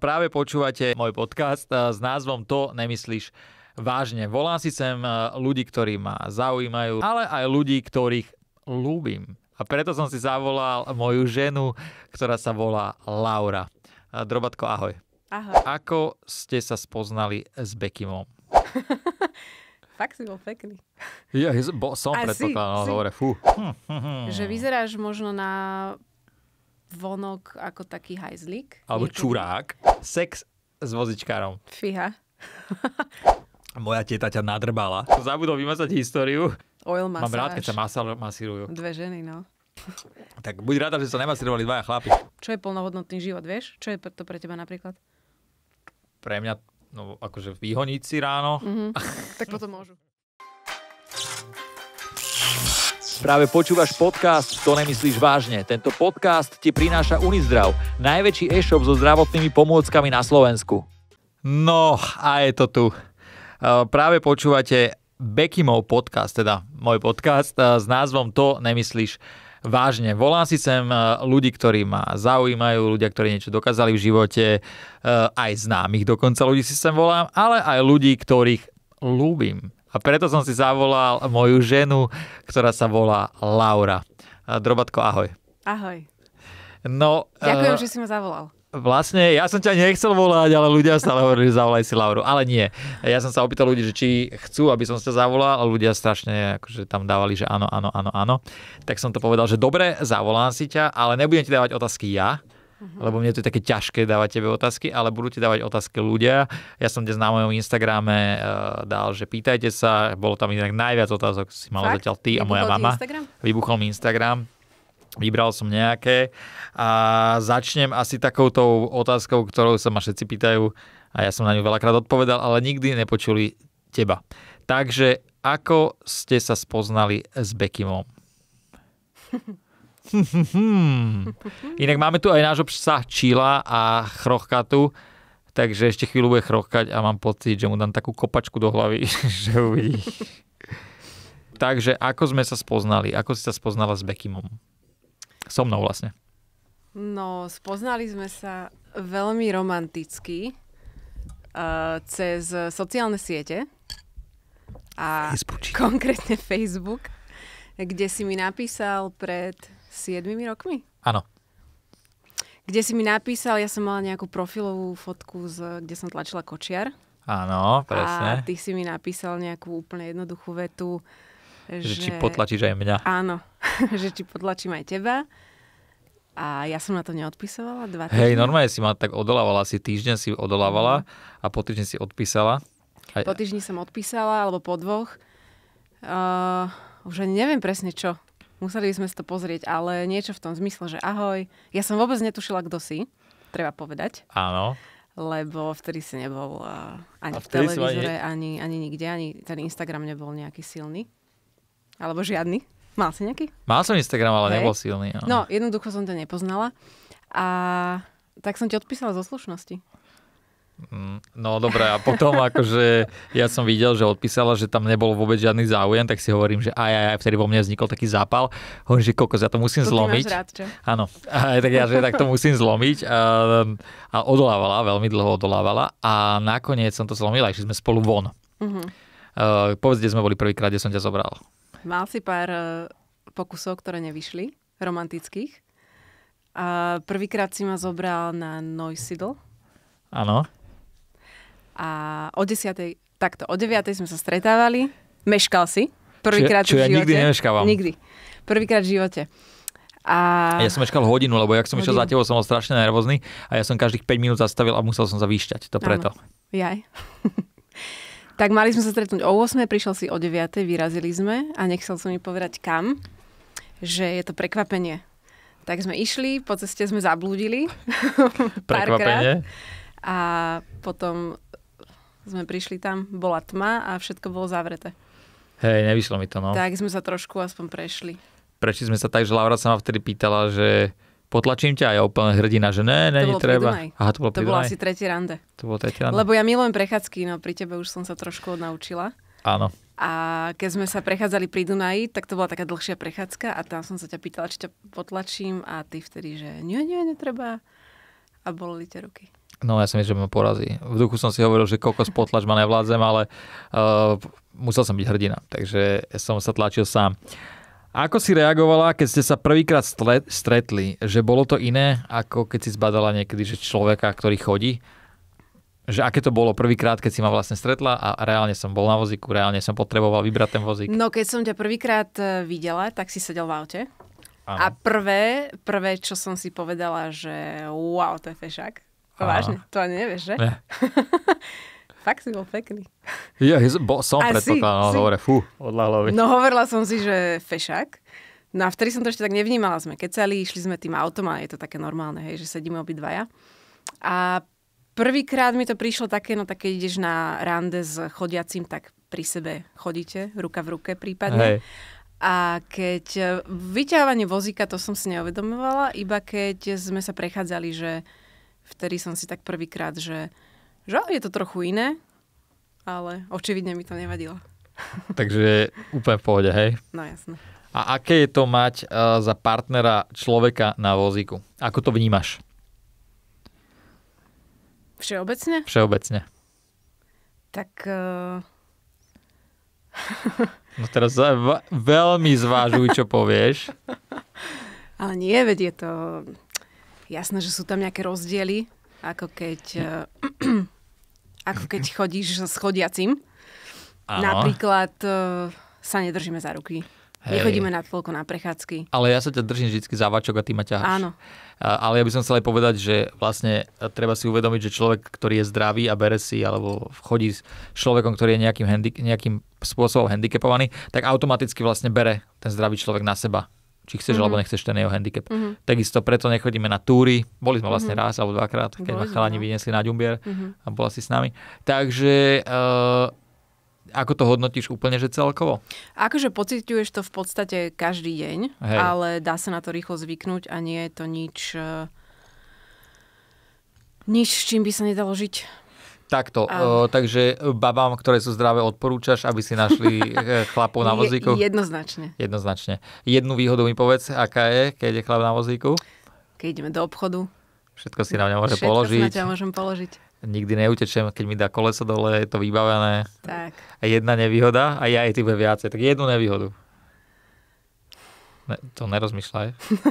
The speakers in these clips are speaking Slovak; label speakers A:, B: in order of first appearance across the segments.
A: Práve počúvate môj podcast e, s názvom To nemyslíš vážne. Volám si sem e, ľudí, ktorí ma zaujímajú, ale aj ľudí, ktorých ľúbim. A preto som si zavolal moju ženu, ktorá sa volá Laura. E, Drobatko, ahoj. Ahoj. Ako ste sa spoznali s Bekimom?
B: Fakt si bol pekný.
A: Ja, som predpokladal, no, dobre, fú. Hm, hm, hm. Že
B: vyzeráš možno na vonok ako taký hajzlik.
A: Alebo čurák. Sex s vozičkárom. Fíha. Moja teta ťa nadrbala. Zabudol vymazať históriu.
B: Oil masáž. Mám rád, keď sa
A: masal, masírujú.
B: Dve ženy, no.
A: Tak buď rada, že sa nemasírovali dvaja chlapi.
B: Čo je plnohodnotný život, vieš? Čo je to pre teba napríklad?
A: Pre mňa, no akože vyhoniť ráno. Mm-hmm.
B: tak potom môžu.
A: Práve počúvaš podcast To nemyslíš vážne. Tento podcast ti prináša Unizdrav, najväčší e-shop so zdravotnými pomôckami na Slovensku. No a je to tu. E, práve počúvate Bekimov podcast, teda môj podcast e, s názvom To nemyslíš vážne. Volám si sem e, ľudí, ktorí ma zaujímajú, ľudia, ktorí niečo dokázali v živote, aj známych dokonca ľudí si sem volám, ale aj ľudí, ktorých ľúbim. A preto som si zavolal moju ženu, ktorá sa volá Laura. Drobatko, ahoj. Ahoj. No, Ďakujem, uh, že
B: si ma zavolal.
A: Vlastne, ja som ťa nechcel volať, ale ľudia stále hovorili, zavolaj si Lauru. Ale nie. Ja som sa opýtal ľudí, že či chcú, aby som sa zavolal, ale ľudia strašne akože tam dávali, že áno, áno, áno, áno. Tak som to povedal, že dobre, zavolám si ťa, ale nebudem ti dávať otázky ja, Uh-huh. Lebo mne to je také ťažké dávať tebe otázky, ale budú ti dávať otázky ľudia. Ja som dnes na mojom Instagrame uh, dal, že pýtajte sa, bolo tam inak najviac otázok, si mal Fakt? zatiaľ ty Vybuchol a moja mama. Instagram? Vybuchol mi Instagram. Vybral som nejaké a začnem asi takouto otázkou, ktorou sa ma všetci pýtajú a ja som na ňu veľakrát odpovedal, ale nikdy nepočuli teba. Takže ako ste sa spoznali s Bekimom? Inak máme tu aj nášho psa Čila a chrochkatu, takže ešte chvíľu bude chrochkať a mám pocit, že mu dám takú kopačku do hlavy, že uvidí. takže ako sme sa spoznali? Ako si sa spoznala s Bekimom? So mnou vlastne.
B: No, spoznali sme sa veľmi romanticky uh, cez sociálne siete a Facebook, konkrétne Facebook, kde si mi napísal pred siedmimi rokmi? Áno. Kde si mi napísal, ja som mala nejakú profilovú fotku, z, kde som tlačila kočiar.
A: Áno, presne. A
B: ty si mi napísal nejakú úplne jednoduchú vetu, že, že či potlačíš aj mňa. Áno, že či potlačím aj teba. A ja som na to neodpisovala dva týždne. Hej, normálne
A: si ma tak odolávala, asi týždeň si odolávala mhm. a po týždni si odpísala. Aj... Po
B: týždni som odpísala, alebo po dvoch. Uh, už ani neviem presne čo. Museli by sme si to pozrieť, ale niečo v tom zmysle, že ahoj, ja som vôbec netušila, kto si, treba povedať. Áno. Lebo vtedy si nebol uh, ani v televízore, ani... ani, ani nikde, ani ten Instagram nebol nejaký silný. Alebo žiadny. Mal si nejaký?
A: Mal som Instagram, ale okay. nebol silný. Ja. No. no,
B: jednoducho som to nepoznala. A tak som ti odpísala zo slušnosti.
A: Mm, no dobré, a potom akože ja som videl, že odpísala, že tam nebol vôbec žiadny záujem, tak si hovorím, že aj, aj, aj vtedy vo mne vznikol taký zápal. Hovorím, že kokos, ja to musím to zlomiť. Áno, tak ja, že tak to musím zlomiť. A, ehm, a odolávala, veľmi dlho odolávala a nakoniec som to zlomila, išli sme spolu von. Uh-huh. Uh, povedz, kde sme boli prvýkrát, kde som ťa zobral.
B: Mal si pár e, pokusov, ktoré nevyšli, romantických. A prvýkrát si ma zobral na Noisidl. Áno a o 10. takto, o 9. sme sa stretávali. Meškal si. Prvýkrát v živote. Čo ja nikdy nemeškávam. Nikdy. Prvýkrát v živote. A... Ja som
A: meškal hodinu, lebo jak som hodinu. išiel za tebou, som bol strašne nervózny a ja som každých 5 minút zastavil a musel som sa vyšťať. To preto. Ano.
B: Jaj. tak mali sme sa stretnúť o 8, prišiel si o 9, vyrazili sme a nechcel som mi povedať kam, že je to prekvapenie. Tak sme išli, po ceste sme zablúdili.
A: Prekvapenie.
B: A potom sme prišli tam, bola tma a všetko bolo zavreté.
A: Hej, nevyšlo mi to, no.
B: Tak sme sa trošku aspoň prešli.
A: Prešli sme sa tak, že Laura sa ma vtedy pýtala, že potlačím ťa a ja úplne hrdina, že ne, ne, treba. netreba. Aha, to bolo, to bolo asi tretie rande. To bolo tretie rande. Lebo
B: ja milujem prechádzky, no pri tebe už som sa trošku odnaučila. Áno. A keď sme sa prechádzali pri Dunaji, tak to bola taká dlhšia prechádzka a tam som sa ťa pýtala, či ťa potlačím a ty vtedy, že nie, nie, netreba. A boli tie ruky.
A: No ja som že ma porazí. V duchu som si hovoril, že kokos potlač ma nevládzem, ale uh, musel som byť hrdina, takže som sa tlačil sám. Ako si reagovala, keď ste sa prvýkrát stretli? Že bolo to iné, ako keď si zbadala niekedy že človeka, ktorý chodí? Že aké to bolo prvýkrát, keď si ma vlastne stretla a reálne som bol na vozíku, reálne som potreboval vybrať ten vozík?
B: No keď som ťa prvýkrát eh, videla, tak si sedel v aute. Ano. A prvé, prvé, čo som si povedala, že wow, to je fešák a... vážne, to ani nevieš, že? Ne. Fakt si bol pekný.
A: Ja, bo, som predpokladal, si, dobre, fú, odlahlo by. No
B: hovorila som si, že fešák. No a vtedy som to ešte tak nevnímala. Sme kecali, išli sme tým autom a je to také normálne, hej, že sedíme obidvaja. A prvýkrát mi to prišlo také, no tak keď ideš na rande s chodiacím, tak pri sebe chodíte, ruka v ruke prípadne. Hej. A keď e, vyťahovanie vozíka, to som si neuvedomovala, iba keď sme sa prechádzali, že vtedy som si tak prvýkrát, že, že je to trochu iné, ale očividne mi to nevadilo.
A: Takže úplne v pohode, hej? No jasné. A aké je to mať uh, za partnera človeka na vozíku? Ako to vnímaš?
B: Všeobecne? Všeobecne. Tak... Uh...
A: no teraz veľmi zvážuj, čo povieš.
B: Ale nie, veď je to Jasné, že sú tam nejaké rozdiely, ako keď, uh, ako keď chodíš s chodiacim. Áno. Napríklad uh, sa nedržíme za ruky. Hej. Nechodíme na toľko na prechádzky.
A: Ale ja sa ťa držím vždy za vačok a ty ma ťaháš. Áno. Ale ja by som chcel aj povedať, že vlastne eh, treba si uvedomiť, že človek, ktorý je zdravý a bere si, alebo chodí s človekom, ktorý je nejakým, handi- nejakým spôsobom handicapovaný, tak automaticky vlastne bere ten zdravý človek na seba či chceš mm-hmm. alebo mhm. nechceš ten jeho handicap. Mm-hmm. Takisto preto nechodíme na túry, boli sme vlastne mm-hmm. raz alebo dvakrát, keď ma chalani no. vyniesli na Ďumbier mm-hmm. a bola si s nami. Takže uh, ako to hodnotíš úplne, že celkovo?
B: Akože pociťuješ to v podstate každý deň, Hej. ale dá sa na to rýchlo zvyknúť a nie je to nič, eh, nič, s čím by sa nedalo žiť.
A: Takto, a... Eh, takže babám, ktoré sú zdravé, odporúčaš, aby si našli eh, chlapov na vozíku? Jednoznačne. Jednoznačne. Jednu výhodu mi povedz, aká je, keď je chlap na vozíku?
B: Keď ideme do obchodu.
A: Všetko si na mňa môže Všetko položiť. Všetko si na
B: môžem položiť.
A: Nikdy neutečem, keď mi dá koleso dole, je to vybavené. Tak. A jedna nevýhoda a ja aj tebe viacej. Tak jednu nevýhodu. Ne, to nerozmýšľaj.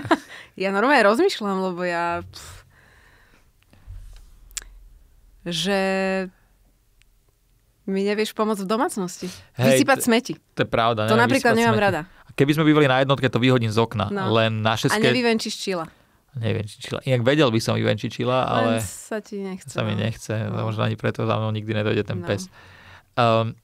B: ja normálne rozmýšľam, lebo ja... Pff, že mi nevieš pomôcť v domácnosti. Hej, Vysypať smeti.
A: To je pravda. To napríklad nemám smeti. rada. Keby sme bývali na jednotke, to vyhodím z okna. No. Len na šeske... A
B: nevyvenčíš čila.
A: Nevenčiť čila. Inak vedel by som vyvenčiť čila, ale... Len sa ti nechce. Sa mi no. nechce. No. no. Možno ani preto za mnou nikdy nedojde ten no. pes. Um,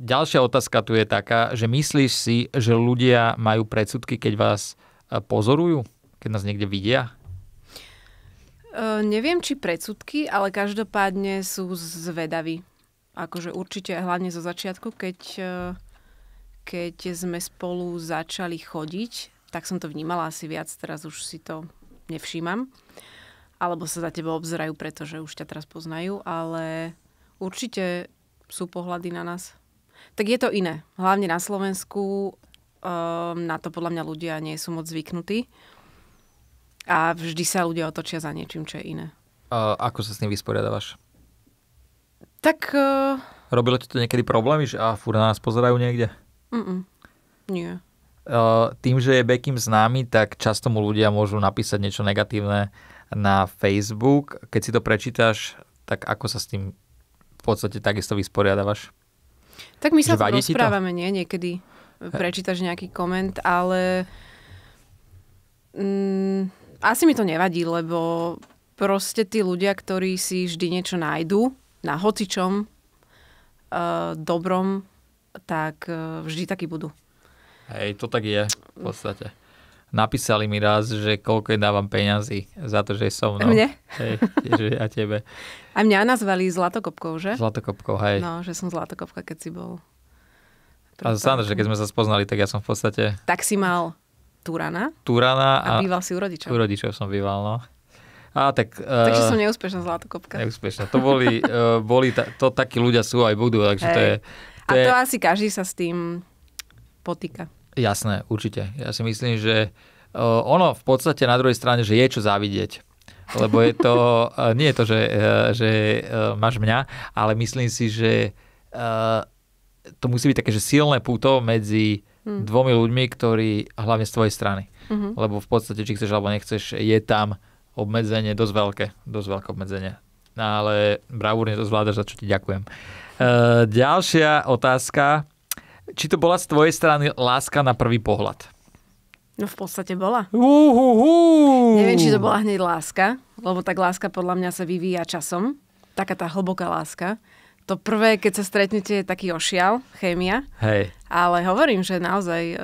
A: ďalšia otázka tu je taká, že myslíš si, že ľudia majú predsudky, keď vás e, pozorujú? Keď nás niekde vidia?
B: E, neviem, či predsudky, ale každopádne sú zvedaví. Akože určite, hlavne zo začiatku, keď, e, keď sme spolu začali chodiť, tak som to vnímala asi viac, teraz už si to nevšímam. Alebo sa za teba obzerajú, pretože už ťa teraz poznajú, ale určite sú pohľady na nás. Tak je to iné. Hlavne na Slovensku e, na to podľa mňa ľudia nie sú moc zvyknutí. A vždy sa ľudia otočia za niečím, čo je iné.
A: A ako sa s tým vysporiadavaš?
B: Tak... Uh...
A: Robilo ti to niekedy problémy, že a furt na nás pozerajú niekde?
B: Mm-mm. Nie.
A: Uh, tým, že je Bekim známy, tak často mu ľudia môžu napísať niečo negatívne na Facebook. Keď si to prečítaš, tak ako sa s tým v podstate takisto vysporiadavaš? Tak my sa to rozprávame,
B: to? nie? Niekedy prečítaš nejaký koment, ale... Mm, asi mi to nevadí, lebo proste tí ľudia, ktorí si vždy niečo nájdu, na hocičom, uh, dobrom, tak uh, vždy takí budú.
A: Hej, to tak je v podstate. Napísali mi raz, že koľko je dávam peňazí za to, že som mnou. Mne? Hej, že a tebe.
B: A mňa nazvali Zlatokopkou, že? Zlatokopkou, hej. No, že som Zlatokopka, keď si bol. A Sandra, že keď
A: sme sa spoznali, tak ja som v podstate...
B: Tak si mal Turana.
A: Turana. A, a býval si u rodičov. U rodičov som býval, no. A, tak, takže uh, som neúspešná zlatokopka. Neúspešná. To boli, uh, boli ta, to takí ľudia sú aj budú, takže to je... To a to
B: je... asi každý sa s tým potýka.
A: Jasné, určite. Ja si myslím, že uh, ono v podstate na druhej strane, že je čo závidieť. Lebo je to, uh, nie je to, že, uh, že uh, máš mňa, ale myslím si, že uh, to musí byť také, že silné puto medzi uh, Mhm. dvomi ľuďmi, ktorí, hlavne z tvojej strany. Mm-hmm. Lebo v podstate, či chceš alebo nechceš, je tam obmedzenie dosť veľké, dosť veľké obmedzenie. No, ale bravúrne to zvládaš, za čo ti ďakujem. E, ďalšia otázka. Či to bola z tvojej strany láska na prvý pohľad?
B: No v podstate bola. Uhuhu. Neviem, či to bola hneď láska, lebo tak láska podľa mňa sa vyvíja časom. Taká tá hlboká láska to prvé, keď sa stretnete, je taký ošial, chémia. Hej. Ale hovorím, že naozaj uh,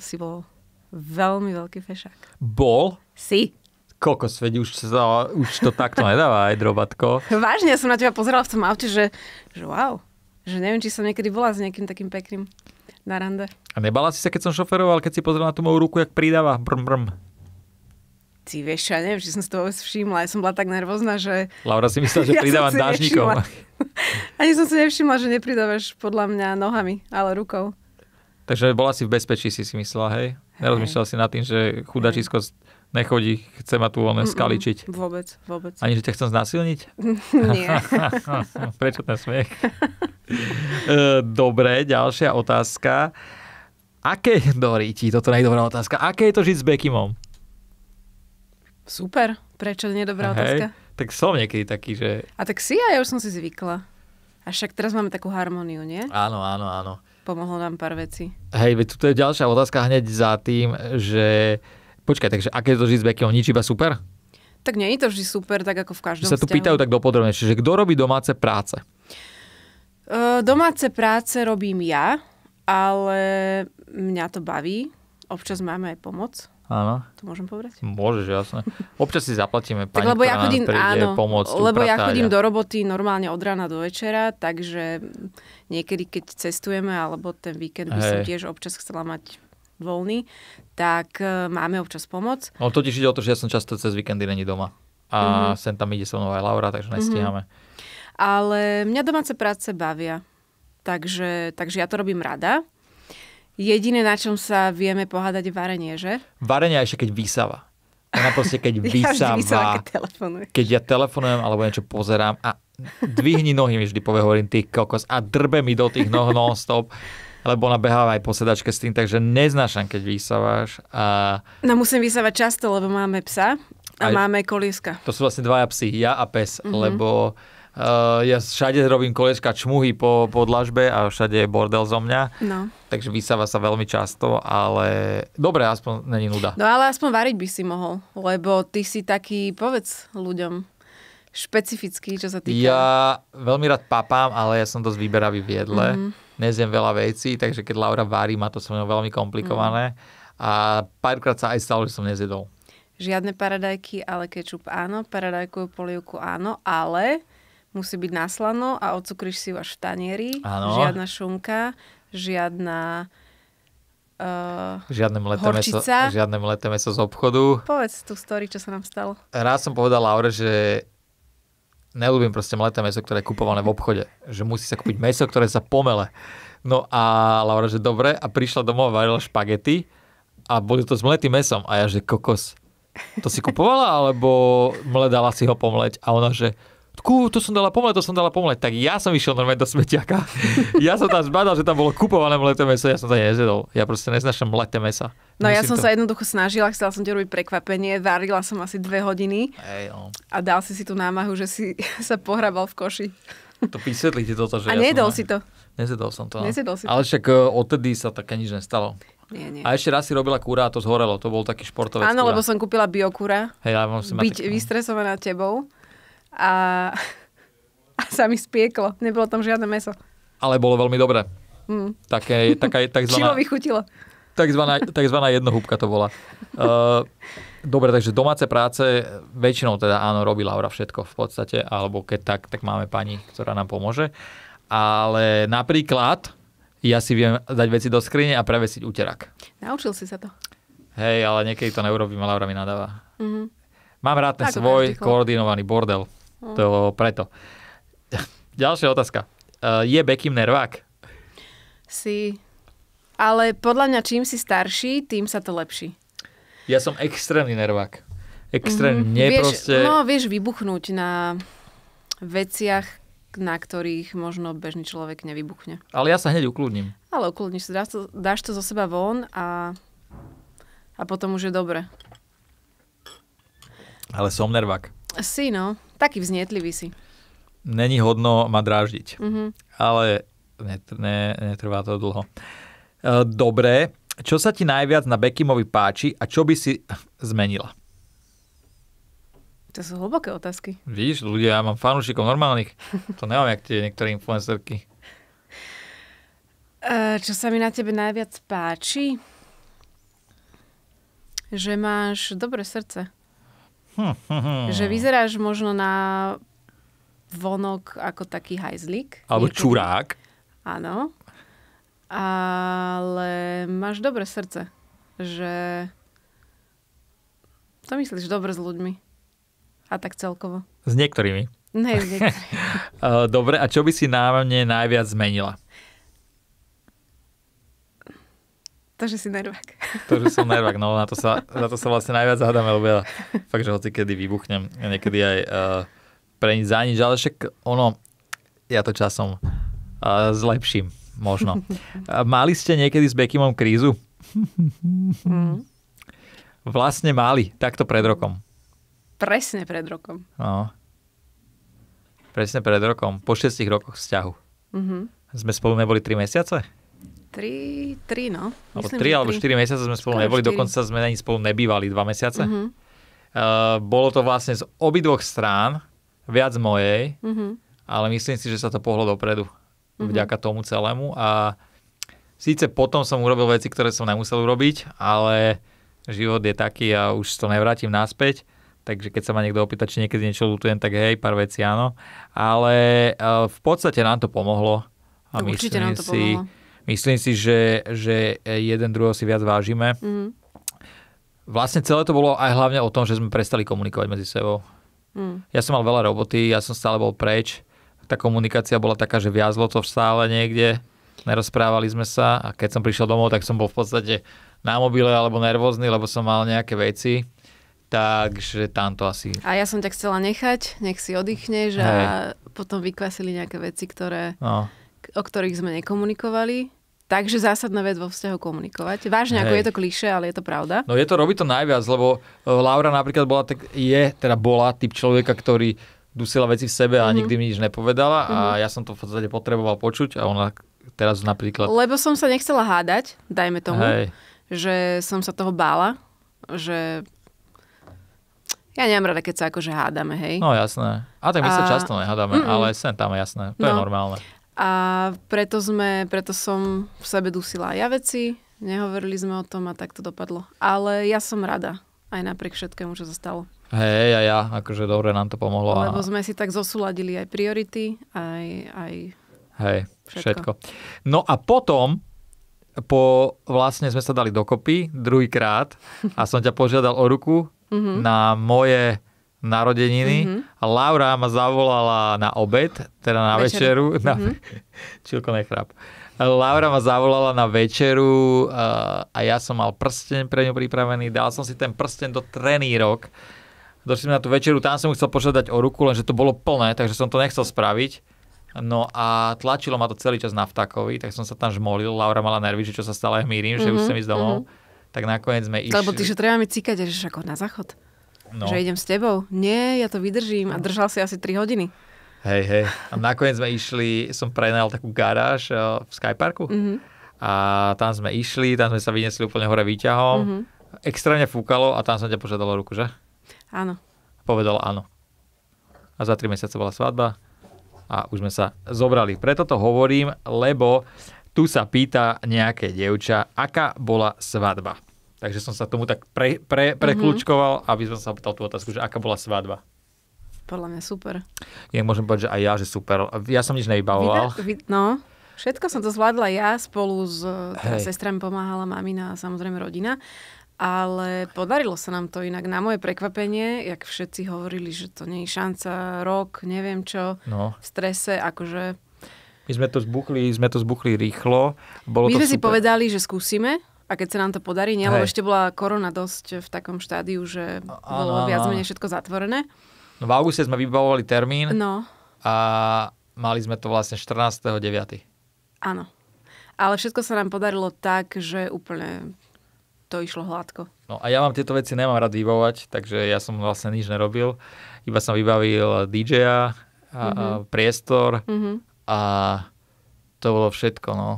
B: si bol veľmi veľký fešák. Bol? Si.
A: Kokos, sveď, už, sa, už to takto nedáva aj drobatko.
B: Vážne, ja som na teba pozerala v tom aute, že, že wow. Že neviem, či som niekedy bola s nejakým takým pekným na rande.
A: A nebala si sa, keď som šoferoval, keď si pozrel na tú moju ruku, jak pridáva? Brm, brm.
B: Ty vieš, ja neviem, či som si to vôbec všimla. Ja som bola tak nervózna, že...
A: Laura si myslela, že ja pridávam dážnikom.
B: Ani som si nevšimla, že nepridávaš podľa mňa nohami, ale rukou.
A: Takže bola si v bezpečí, si si myslela, hej? hej. si nad tým, že chudačisko nechodí, chce ma tu len skaličiť. Vôbec, vôbec. Ani, že ťa chcem znásilniť? Nie. Prečo ten smiech? E, dobre, ďalšia otázka. Aké, Dori, ti toto je dobrá otázka. Aké je to žiť s Bekimom?
B: Super, prečo dobrá Hej. otázka?
A: Tak som niekedy taký, že...
B: A tak si a ja už som si zvykla. A však teraz máme takú harmóniu, nie?
A: Áno, áno, áno.
B: Pomohlo nám pár vecí.
A: Hej, veď tu je ďalšia otázka hneď za tým, že... Počkaj, takže aké je to žiť s Bekyom? Nič iba super?
B: Tak nie je to vždy super, tak ako v každom Sa tu vzťahu. pýtajú
A: tak dopodrobne, že kto robí domáce práce?
B: E, domáce práce robím ja, ale mňa to baví. Občas máme aj pomoc Áno. To môžem povedať?
A: Môžeš, jasné. Občas si zaplatíme pani, tak lebo ja chodím, áno, pomôcť. Lebo ja chodím do
B: roboty normálne od rána do večera, takže niekedy, keď cestujeme, alebo ten víkend by Hej. som tiež občas chcela mať voľný, tak e, máme občas pomoc.
A: No totiž ide o to, že ja som často cez víkendy není doma. A mm-hmm. sem tam ide so mnou aj Laura, takže mhm. nestíhame. Mm-hmm.
B: Ale mňa domáce práce bavia. Takže, takže ja to robím rada. Jediné, na čom sa vieme pohádať, je varenie, že?
A: Varenie ešte keď vysáva. Ona proste keď vysáva, ja vysáva keď, keď ja telefonujem alebo niečo pozerám a dvihni nohy mi vždy povie, hovorím, ty kokos a drbe mi do tých noh non-stop lebo ona beháva aj po sedačke s tým, takže neznášam, keď vysávaš. A...
B: No musím vysávať často, lebo máme psa a aj, máme kolieska.
A: To sú vlastne dvaja psy, ja a pes, mm-hmm. lebo Uh, ja všade robím kolečka čmuhy po, po dlažbe a všade je bordel zo mňa. No. Takže vysáva sa veľmi často, ale dobre, aspoň není nuda.
B: No ale aspoň variť by si mohol, lebo ty si taký, povedz ľuďom, špecifický, čo sa týka...
A: Ja veľmi rád papám, ale ja som dosť vyberavý v jedle. Mm-hmm. Nezjem veľa vecí, takže keď Laura varí, má to so mnou veľmi komplikované. Mm-hmm. A párkrát sa aj stalo, že som nezjedol.
B: Žiadne paradajky, ale kečup áno, paradajkovú polievku áno, ale musí byť naslano a ocukriš si ju až v tanieri. Ano. Žiadna šunka, žiadna Uh, žiadne, mleté meso, žiadne
A: mleté meso z obchodu.
B: Povedz tú story, čo sa nám stalo.
A: Raz som povedal Laure, že neľúbim proste mleté meso, ktoré je kupované v obchode. Že musí sa kúpiť meso, ktoré sa pomele. No a Laura, že dobre, a prišla domov a varila špagety a boli to s mletým mesom. A ja, že kokos, to si kupovala, alebo mledala si ho pomleť? A ona, že kú, to som dala pomle, to som dala pomle. Tak ja som išiel normálne do smetiaka. ja som tam zbadal, že tam bolo kupované mleté meso, ja som to nezjedol. Ja proste neznašam mleté mesa. No ja som to... sa
B: jednoducho snažila, chcela som ti robiť prekvapenie, varila som asi dve hodiny no. a dal si si tú námahu, že si sa pohrabal v koši.
A: To vysvetlíte toto, že A ja nedol si to. Nezjedol som to. No. Nezjedol si to. Ale však e, odtedy sa také nič nestalo. Nie, nie. A ešte raz si robila kúra a to zhorelo. To bol taký športový Áno, kúra. lebo
B: som kúpila biokúra.
A: Hej, ja mám si Byť
B: vystresovaná tebou a, a sa mi spieklo. Nebolo tam žiadne meso.
A: Ale bolo veľmi dobré. Mm. Také, taká, takzvaná, vychutilo. Takzvaná, takzvaná jednohúbka to bola. Uh, dobre, takže domáce práce väčšinou teda áno, robí Laura všetko v podstate, alebo keď tak, tak máme pani, ktorá nám pomôže. Ale napríklad ja si viem dať veci do skrine a prevesiť úterak.
B: Naučil si sa to.
A: Hej, ale niekedy to neurobím Laura mi nadáva. Mm-hmm. Mám rád ten tak, svoj koordinovaný bordel. Mm. To preto. Ďalšia otázka. Uh, je Bekim nervák?
B: Si. Ale podľa mňa čím si starší, tým sa to lepší.
A: Ja som extrémny nervák. Extrémne mm-hmm. vieš, proste... No,
B: vieš vybuchnúť na veciach, na ktorých možno bežný človek nevybuchne.
A: Ale ja sa hneď ukludním.
B: Ale ukludníš sa, dáš to, dáš to zo seba von a, a potom už je dobre.
A: Ale som nervák.
B: Si, no. Taký vznietlivý si.
A: Není hodno ma dráždiť, mm-hmm. ale netr- ne, netrvá to dlho. E, dobre, čo sa ti najviac na Bekimovi páči a čo by si zmenila?
B: To sú hlboké otázky.
A: Víš, ľudia, ja mám fanúšikov normálnych. To neviem, jak tie niektoré influencerky.
B: E, čo sa mi na tebe najviac páči? Že máš dobré srdce.
A: Hm. Že
B: vyzeráš možno na vonok ako taký hajzlik. Alebo niekedy. čurák. Áno. Ale máš dobré srdce. Že to myslíš dobre s ľuďmi. A tak celkovo.
A: S niektorými. Ne, s niektorými. Eh, dobre, a čo by si na mne najviac zmenila?
B: To, že si nervák.
A: To, že som nervák, no na to sa, na to sa vlastne najviac hádame, lebo ja fakt, že hoci kedy vybuchnem, niekedy aj uh, pre nič za nič, ale však ono, ja to časom uh, zlepším, možno. Mali ste niekedy s Bekimom krízu? Mm. Vlastne mali, takto pred rokom.
B: Presne pred rokom.
A: No. Presne pred rokom, po 6 rokoch vzťahu. Mm-hmm. Sme spolu neboli 3 mesiace?
B: Tri, tri no. Alebo tri alebo štyri mesiace sme spolu neboli, dokonca
A: sme ani spolu nebývali dva mesiace. Uh-huh. Uh, bolo to vlastne z obidvoch strán, viac mojej, uh-huh. ale myslím si, že sa to pohlo dopredu uh-huh. vďaka tomu celému a síce potom som urobil veci, ktoré som nemusel urobiť, ale život je taký a už to nevrátim naspäť. Takže keď sa ma niekto opýta, či niekedy niečo lutujem, tak hej, pár vecí áno. Ale uh, v podstate nám to pomohlo. A Určite myslím nám to si, pomohlo. Myslím si, že, že jeden druhého si viac vážime. Mm. Vlastne celé to bolo aj hlavne o tom, že sme prestali komunikovať medzi sebou. Mm. Ja som mal veľa roboty, ja som stále bol preč. Tá komunikácia bola taká, že viazlo to stále niekde. Nerozprávali sme sa a keď som prišiel domov, tak som bol v podstate na mobile alebo nervózny, lebo som mal nejaké veci. Takže tam to asi...
B: A ja som ťa chcela nechať, nech si oddychneš a potom vykvasili nejaké veci, ktoré, no. o ktorých sme nekomunikovali. Takže zásadná vec vo vzťahu komunikovať. Vážne, Hej. ako je to klíše, ale je to pravda.
A: No je to, robí to najviac, lebo e, Laura napríklad bola, tak je, teda bola typ človeka, ktorý dusila veci v sebe a mm-hmm. nikdy mi nič nepovedala mm-hmm. a mhm. ja som to v podstate potreboval počuť a ona teraz napríklad...
B: Lebo som sa nechcela hádať, dajme tomu, Hej. že som sa toho bála, že ja nemám rada, keď sa akože hádame, hej. No jasné. A tak my a... sa často nehádame, Mm-mm. ale
A: sem tam jasné. To no. je normálne.
B: A preto, sme, preto som v sebe dusila ja veci, nehovorili sme o tom a tak to dopadlo. Ale ja som rada, aj napriek všetkému, čo sa stalo.
A: Hej, ja, ja, akože dobre nám to pomohlo. Lebo a...
B: sme si tak zosúladili aj priority, aj, aj Hej, všetko. všetko.
A: No a potom, po, vlastne sme sa dali dokopy druhýkrát a som ťa požiadal o ruku mm-hmm. na moje narodeniny mm-hmm. a Laura ma zavolala na obed, teda na večeru, večeru na, mm-hmm. čilko nechráp. Laura ma zavolala na večeru uh, a ja som mal prsten pre ňu pripravený, dal som si ten prsten do trenírok, došli sme na tú večeru, tam som mu chcel požiadať o ruku, lenže to bolo plné, takže som to nechcel spraviť. No a tlačilo ma to celý čas na vtakovi, tak som sa tam žmolil, Laura mala nervy, že čo sa stále hmírim, mm-hmm, že už mhm, chcem ísť domov. Mm-hmm. Tak nakoniec sme išli. Lebo ty, že treba
B: mi cíkať, že ako na záchod. No. Že idem s tebou? Nie, ja to vydržím. A držal si asi 3 hodiny.
A: Hej, hej. A nakoniec sme išli, som prenajal takú garáž eh, v Skyparku. Mm-hmm. A tam sme išli, tam sme sa vyniesli úplne hore výťahom. Mm-hmm. Extrémne fúkalo a tam som ťa požiadal ruku, že? Áno. Povedal áno. A za 3 mesiace bola svadba a už sme sa zobrali. Preto to hovorím, lebo tu sa pýta nejaké dievča, aká bola svadba. Takže som sa tomu tak pre, pre, preklúčkoval, mm-hmm. aby som sa pýtal tú otázku, že aká bola svadba.
B: Podľa mňa super.
A: Nie, môžem povedať, že aj ja, že super. Ja som nič nevybavoval. Vy,
B: vy, no, všetko som to zvládla ja, spolu s e, teda sestrami pomáhala mamina a samozrejme rodina. Ale podarilo sa nám to inak. Na moje prekvapenie, jak všetci hovorili, že to nie je šanca, rok, neviem čo, no. v strese, akože...
A: My sme to zbuchli, sme to zbuchli rýchlo. Bolo My to sme super. si povedali,
B: že skúsime, a keď sa nám to podarí, nie, lebo ešte bola korona dosť v takom štádiu, že
A: bolo ano, viac menej
B: všetko zatvorené.
A: No v auguste sme vybavovali termín no. a mali sme to vlastne 14.9.
B: Áno. Ale všetko sa nám podarilo tak, že úplne to išlo hladko.
A: No a ja vám tieto veci nemám rád vybavovať, takže ja som vlastne nič nerobil. Iba som vybavil DJ-a, a, mm-hmm. priestor mm-hmm. a to bolo všetko, no.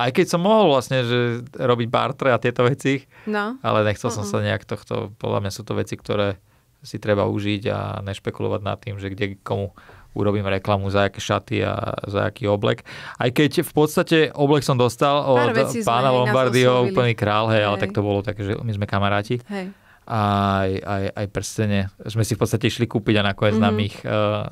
A: Aj keď som mohol vlastne že robiť bartre a tieto veci, no. ale nechcel uh-uh. som sa nejak tohto, podľa mňa sú to veci, ktoré si treba užiť a nešpekulovať nad tým, že kde komu urobím reklamu za aké šaty a za aký oblek. Aj keď v podstate oblek som dostal od pána Lombardio, úplný král, hej, hej, ale tak to bolo také, že my sme kamaráti. Hej. Aj, aj, aj prstene. Sme si v podstate išli kúpiť a nakoniec mm-hmm. nám ich uh,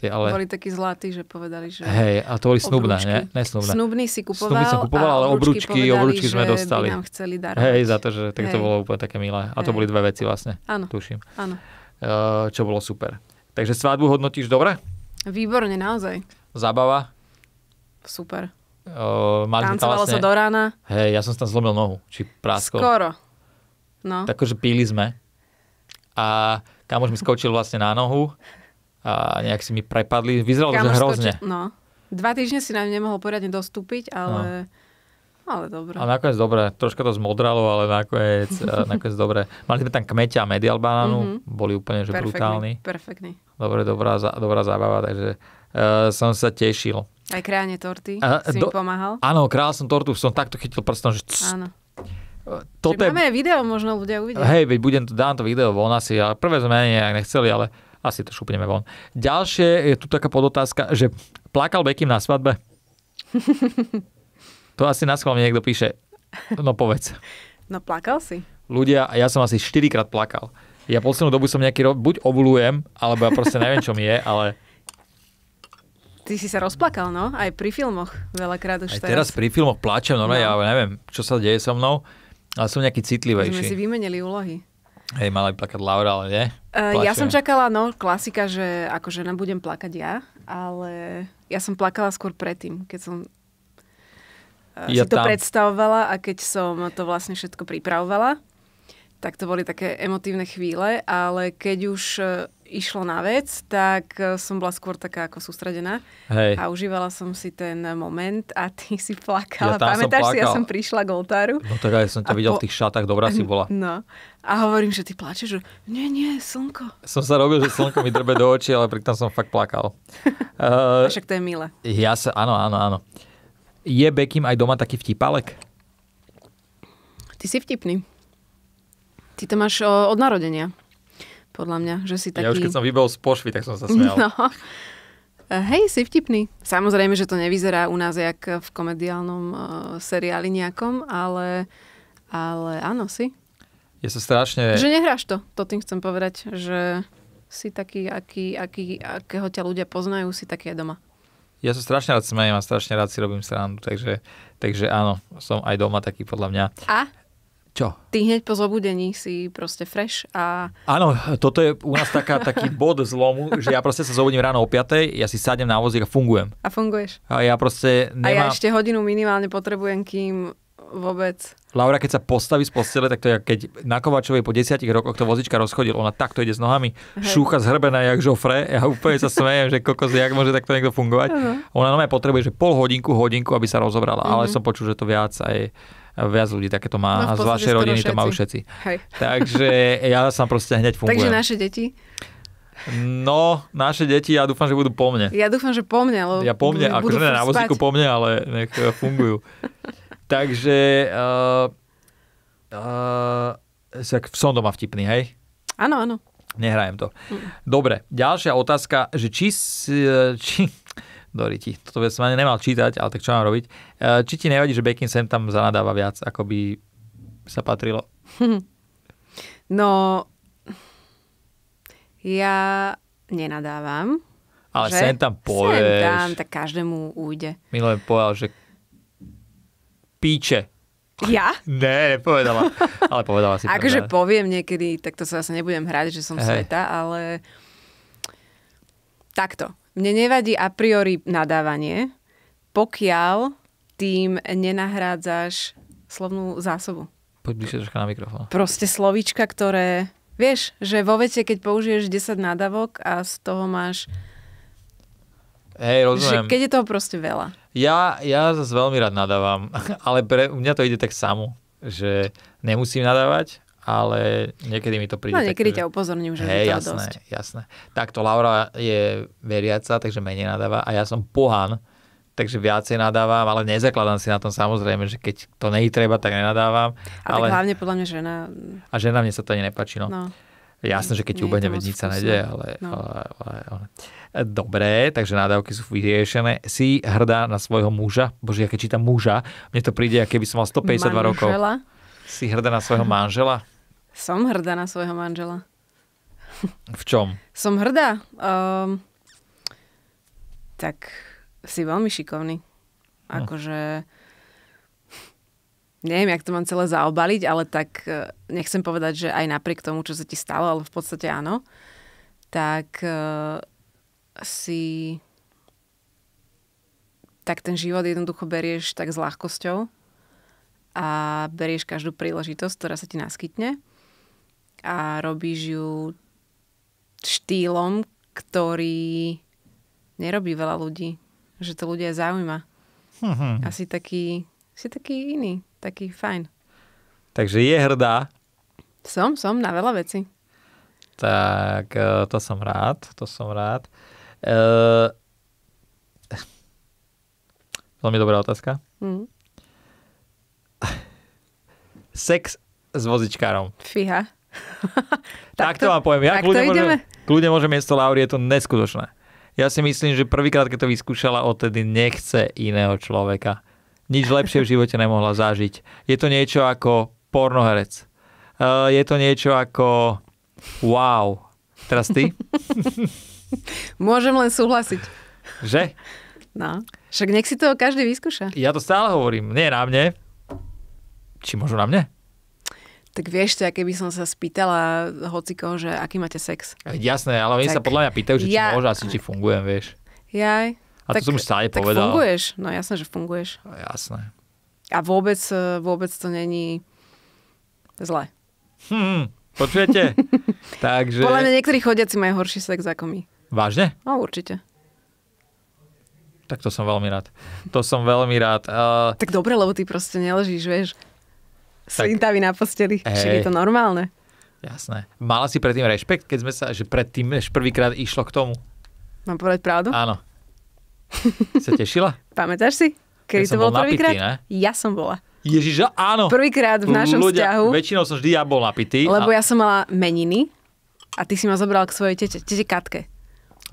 A: tie ale... Boli
B: takí zlatí, že povedali, že... Hej, a to boli snubné, ne? ne snubné. Snubný si kupoval, snubný som kupoval ale obručky, povedali, obručky sme dostali. nám chceli darovať. Hej, za to, že tak to bolo
A: úplne také milé. A to Hej. boli dve veci vlastne, ano. tuším. Áno. Eh, čo bolo super. Takže svadbu hodnotíš dobre?
B: Výborne, naozaj. Zabava? Super.
A: Uh, eh, mali Tancovalo vlastne... sa do rána. Hej, ja som sa tam zlomil nohu, či prásko. Skoro. No. Takže akože píli sme. A kamož mi skočil vlastne na nohu a nejak si mi prepadli. Vyzeralo to, hrozne.
B: Či, no. Dva týždne si nám nemohol poriadne dostúpiť, ale... No. Ale
A: dobre. Ale nakoniec dobre. Troška to zmodralo, ale nakoniec, e, nakoniec dobre. Mali sme tam kmeťa a medial banánu. Mm-hmm. Boli úplne že perfektný, brutálni. Perfektný. Dobre, dobrá, dobrá zábava, takže uh, som sa tešil.
B: Aj kráne torty uh, si do, mi pomáhal?
A: Áno, kráľ som tortu, som takto chytil prstom, že... Cst. Áno. E, toto Čiže je... máme
B: video, možno ľudia uvidia. Hej,
A: veď budem, dám to video von asi, ale prvé sme nejak nechceli, ale asi to šupneme von. Ďalšie je tu taká podotázka, že plakal Bekim na svadbe? to asi na schválne niekto píše. No povedz.
B: No plakal si.
A: Ľudia, ja som asi 4 krát plakal. Ja poslednú dobu som nejaký buď ovulujem, alebo ja proste neviem, čo mi je, ale...
B: Ty si sa rozplakal, no? Aj pri filmoch veľakrát už Aj teraz. teraz
A: pri filmoch pláčem, no, no. ja no. neviem, čo sa deje so mnou, ale som nejaký citlivejší. My sme si
B: vymenili úlohy.
A: Hej, mala by plakať Laura, ale nie. Eh, Plače. Ja som
B: čakala, no, klasika, že ako žena budem plakať ja, ale ja som plakala skôr predtým, keď som eh, ja si to predstavovala a keď som to vlastne všetko pripravovala, tak to boli také emotívne chvíle, ale keď už eh, išlo na vec, tak e, som bola skôr taká ako sústredená Hej. a užívala som si ten moment a ty si plakala. Ja Pamätáš plakal. si, ja som prišla k oltáru. No
A: tak aj som ťa videl po... v tých šatách, dobrá si bola.
B: No a hovorím, že ty plačeš, že nie, nie, slnko.
A: Som sa robil, že slnko mi drbe do očí, ale pritom som fakt plakal. uh, však to je milé. Ja sa, áno, áno, áno. Je Bekim aj doma taký vtipalek?
B: Ty si vtipný. Ty to máš od narodenia podľa mňa, že si taký... Ja už keď som
A: vybol z pošvy, tak som sa smial. No.
B: E, hej, si vtipný. Samozrejme, že to nevyzerá u nás jak v komediálnom uh, seriáli nejakom, ale, ale áno, si.
A: Je sa strašne... Že
B: nehráš to, to tým chcem povedať, že si taký, aký, aký, akého ťa ľudia poznajú, si taký aj doma.
A: Ja sa strašne rád smejem a strašne rád si robím srandu, takže, takže áno, som aj doma taký podľa mňa. A čo?
B: Ty hneď po zobudení si proste fresh a...
A: Áno, toto je u nás taká, taký bod zlomu, že ja proste sa zobudím ráno o 5, ja si sadnem na vozík a fungujem. A funguješ. A ja proste nemám... A ja ešte
B: hodinu minimálne potrebujem, kým vôbec.
A: Laura, keď sa postaví z postele, tak to je, keď na Kovačovej po 10 rokoch to vozička rozchodil, ona takto ide s nohami, Hej. šúcha zhrbená jak žofre, ja úplne sa smejem, že kokos, jak môže takto niekto fungovať. Uh-huh. Ona normálne potrebuje, že pol hodinku, hodinku, aby sa rozobrala, uh-huh. ale mhm. som počul, že to viac aj viac ľudí takéto má no, a z vašej rodiny všetci. to majú všetci. Hej. Takže ja sa proste hneď fungujem. Takže naše deti? No, naše deti, ja dúfam, že budú po mne.
B: Ja dúfam, že po mne. Lebo ja po mne, akože ne, na vozíku
A: po mne, ale nech eh, fungujú. Takže... Uh, uh, som doma vtipný, hej? Áno, áno. Nehrajem to. Mm. Dobre, ďalšia otázka, že či, eh, či Doriti, toto som ani nemal čítať, ale tak čo mám robiť. Či ti nevadí, že Bekin sem tam zanadáva viac, ako by sa patrilo?
B: No, ja nenadávam. Ale že? sem tam povieš. Sem tam, tak každému ujde.
A: Minule povedal, že píče. Ja? Ne, nepovedala. Ale povedala si Akože
B: poviem niekedy, tak to sa zase nebudem hrať, že som Hej. sveta, ale takto. Mne nevadí a priori nadávanie, pokiaľ tým nenahrádzaš slovnú zásobu.
A: Poď bližšie troška na mikrofón.
B: Proste slovíčka, ktoré... Vieš, že vo vete, keď použiješ 10 nadávok a z toho máš
A: Hej, rozumiem. Že keď je
B: toho proste veľa.
A: Ja, ja zase veľmi rád nadávam, ale pre mňa to ide tak samo, že nemusím nadávať, ale niekedy mi to príde. No niekedy ťa upozorním, že hej, je to jasné, dosť. jasné. Takto Laura je veriaca, takže menej nadáva a ja som pohan, takže viacej nadávam, ale nezakladám si na tom samozrejme, že keď to nie treba, tak nenadávam. A ale... tak hlavne podľa mňa žena. A žena mne sa to ani nepačí, no. no. Jasné, že keď ti ubehne sa nedeje, ale, no. ale, ale, ale, ale Dobre, takže nádavky sú vyriešené. Si hrdá na svojho muža? Bože, ja keď čítam muža, mne to príde, keby som mal 152 manžela. rokov. Si hrdá na svojho manžela?
B: Som hrdá na svojho manžela. V čom? Som hrdá. Um, tak si veľmi šikovný. Hm. Akože... Neviem, jak to mám celé zaobaliť, ale tak e, nechcem povedať, že aj napriek tomu, čo sa ti stalo, ale v podstate áno, tak e, si tak ten život jednoducho berieš tak s ľahkosťou a berieš každú príležitosť, ktorá sa ti naskytne a robíš ju štýlom, ktorý nerobí veľa ľudí. Že to ľudia zaujíma. Mm-hmm. Asi taký, si taký iný, taký fajn.
A: Takže je hrdá.
B: Som, som na veľa veci.
A: Tak eh, to som rád, to som rád. Uh, veľmi dobrá otázka. Mm. Sex s vozičkárom. Fíha. tak, tak to, to vám poviem. Ja kľudne môžem, kľudne môžem miesto Lauri, je to neskutočné. Ja si myslím, že prvýkrát, keď to vyskúšala, odtedy nechce iného človeka. Nič lepšie v živote nemohla zažiť. Je to niečo ako pornoherec. Uh, je to niečo ako wow. Teraz ty?
B: Môžem len súhlasiť. Že? No. Však nech si to každý vyskúša.
A: Ja to stále hovorím. Nie na mne. Či možno na mne?
B: Tak vieš to, keby som sa spýtala hocikoho, že aký máte sex. Jasné,
A: ale oni tak... sa podľa mňa pýtajú, že či môžu, môže asi, či fungujem, vieš.
B: Jaj. A tak, to som už stále tak funguješ. No jasné, že funguješ. Jasné. A vôbec, eh, vôbec to není zle. Hm, hm,
A: počujete? Takže... Podľa mňa
B: niektorí chodiaci majú horší sex ako my. Vážne? No určite.
A: Tak to som veľmi rád. To som veľmi rád. Uh,
B: tak dobre, lebo ty proste neležíš, vieš. Slintavý na posteli. Či je to normálne.
A: Jasné. Mala si predtým rešpekt, keď sme sa, že predtým, než prvýkrát išlo k tomu?
B: Mám povedať pravdu? Áno.
A: sa tešila?
B: Pamätáš si? Kedy to bolo prvýkrát? Ja som bola.
A: Ježiš, áno.
B: Prvýkrát v našom ľudia, vzťahu.
A: Väčšinou som vždy ja bol napitý. Lebo a... ja
B: som mala meniny a ty si ma zobral k svojej tete, tete Katke.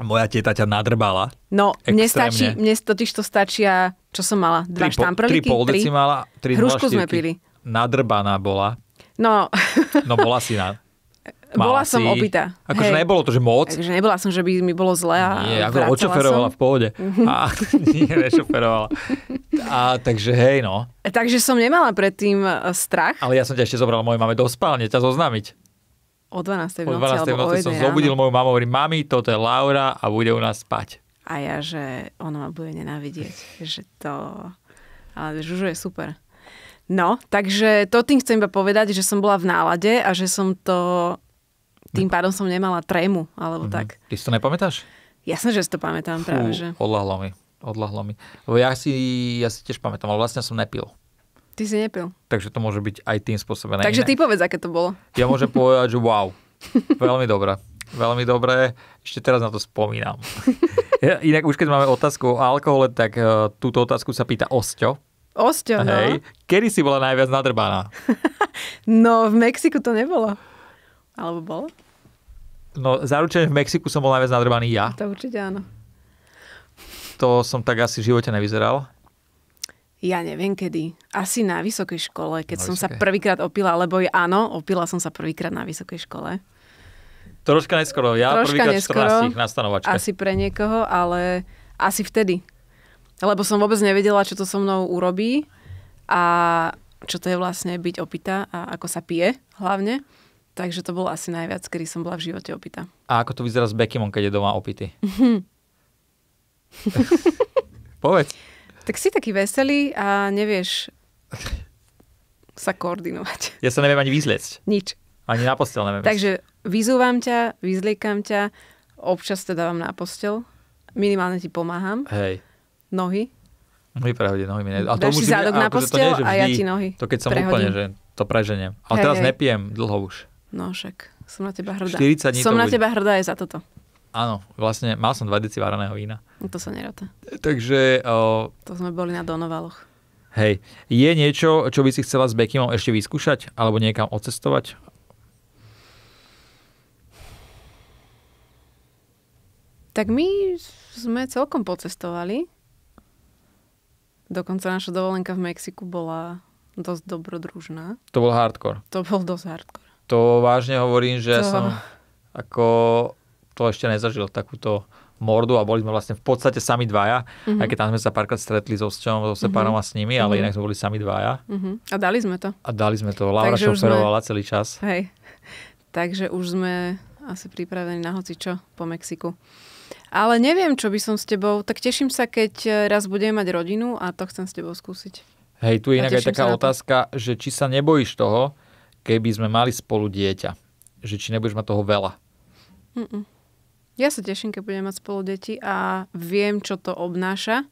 A: Moja teta ťa nadrbala.
B: No, mne, stačí, mne totiž to stačia, čo som mala, dva tri štamprlíky, tri. Pol mala, tri Hrušku sme pili.
A: Nadrbaná bola. No. no bola si na... Mala bola som opýta. Akože nebolo to, že moc. Takže
B: nebola som, že by mi bolo zle. A nie, ako očoferovala som.
A: v pohode. Mhm. A, nie, nešoferovala. A, takže hej, no.
B: Takže som nemala predtým e, strach. Ale ja som
A: ťa ešte zobral mojej mame do spálne, ťa zoznámiť.
B: O 12. v noci, 12. v noci som ráno. zobudil
A: moju mamu, hovorím, mami, toto je Laura a bude u nás spať.
B: A ja, že ona ma bude nenávidieť, že to... Ale Žužu je super. No, takže to tým chcem iba povedať, že som bola v nálade a že som to... Tým pádom som nemala trému, alebo mm-hmm.
A: tak. Ty si to nepamätáš?
B: Jasne, že si to pamätám Fú, práve, že...
A: Odlahlo mi, odlahlo mi. Lebo ja si, ja si tiež pamätám, ale vlastne som nepil. Ty si nepil. Takže to môže byť aj tým spôsobené. Takže iné. ty povedz, aké to bolo. Ja môžem povedať, že wow. Veľmi dobré. Veľmi dobré. Ešte teraz na to spomínam. Ja, inak už keď máme otázku o alkohole, tak uh, túto otázku sa pýta Osťo.
B: Osťo, no. Hej. no.
A: Kedy si bola najviac nadrbaná?
B: no, v Mexiku to nebolo. Alebo bolo?
A: No, zaručene v Mexiku som bol najviac nadrbaný ja.
B: To určite áno.
A: To som tak asi v živote nevyzeral
B: ja neviem kedy, asi na vysokej škole, keď na som vysoké. sa prvýkrát opila, lebo je, áno, opila som sa prvýkrát na vysokej škole.
A: Troška neskoro, ja Troška prvýkrát neskoro, 14 na stanovačke. Asi pre
B: niekoho, ale asi vtedy. Lebo som vôbec nevedela, čo to so mnou urobí a čo to je vlastne byť opita a ako sa pije hlavne. Takže to bolo asi najviac, kedy som bola v živote opita.
A: A ako to vyzerá s Bekimom, keď je doma opity? Povedz.
B: Tak si taký veselý a nevieš sa koordinovať.
A: Ja sa neviem ani vyzliecť. Nič. Ani na postel neviem. Takže
B: vyzúvam ťa, vyzliekam ťa, občas teda vám na postel, minimálne ti pomáham. Hej. Nohy.
A: Nohy prehodí, nohy mi ne... A to Dáš si zádok na akože postel a ja ti nohy To keď som prehodím. úplne, že to preženiem. Ale hej, teraz hej. nepijem dlho už.
B: No však, som na teba hrdá. 40 dní som na bude. teba hrdá aj za toto.
A: Áno, vlastne mal som dva deci varaného vína.
B: No to sa neráta.
A: Takže... O...
B: To sme boli na Donovaloch.
A: Hej. Je niečo, čo by si chcela s Bekimom ešte vyskúšať? Alebo niekam odcestovať?
B: Tak my sme celkom pocestovali. Dokonca naša dovolenka v Mexiku bola dosť dobrodružná.
A: To bol hardcore.
B: To bol dosť hardcore.
A: To vážne hovorím, že to... som ako to ešte nezažil, takúto mordu a boli sme vlastne v podstate sami dvaja, mm-hmm. aj keď tam sme sa párkrát stretli so Sťom, so mhm. Separom mm-hmm. a s nimi, ale mm-hmm. inak sme boli sami dvaja. Mm-hmm.
B: A dali sme to.
A: A dali sme to. Laura šoferovala sme... celý čas.
B: Hej. Takže už sme asi pripravení na hoci čo po Mexiku. Ale neviem, čo by som s tebou, tak teším sa, keď e, raz budem mať rodinu a to chcem s tebou skúsiť.
A: Hej, tu je inak aj taká otázka, že či sa nebojíš toho, keby sme mali spolu dieťa. Že či nebudeš mať toho veľa.
B: Mm-mm. Ja sa teším, keď budem mať spolu deti a viem, čo to obnáša,